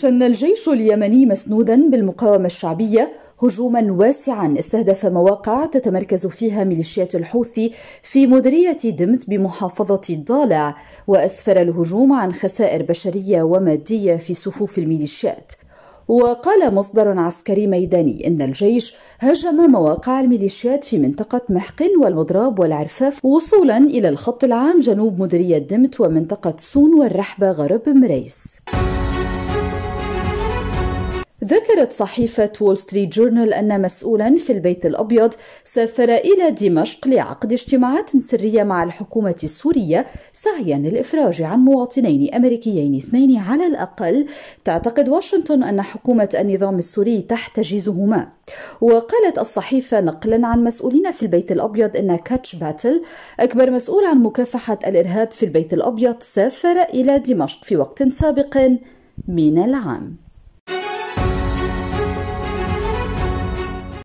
شن الجيش اليمني مسنودا بالمقاومة الشعبية هجوما واسعا استهدف مواقع تتمركز فيها ميليشيات الحوثي في مديرية دمت بمحافظة الضالع وأسفر الهجوم عن خسائر بشرية ومادية في صفوف الميليشيات وقال مصدر عسكري ميداني إن الجيش هاجم مواقع الميليشيات في منطقة محقن والمضراب والعرفاف وصولا إلى الخط العام جنوب مديرية دمت ومنطقة سون والرحبة غرب مريس ذكرت صحيفة وول ستريت جورنال أن مسؤولا في البيت الأبيض سافر إلى دمشق لعقد اجتماعات سرية مع الحكومة السورية سعيا للإفراج عن مواطنين أمريكيين اثنين على الأقل تعتقد واشنطن أن حكومة النظام السوري تحتجزهما وقالت الصحيفة نقلا عن مسؤولين في البيت الأبيض أن كاتش باتل أكبر مسؤول عن مكافحة الإرهاب في البيت الأبيض سافر إلى دمشق في وقت سابق من العام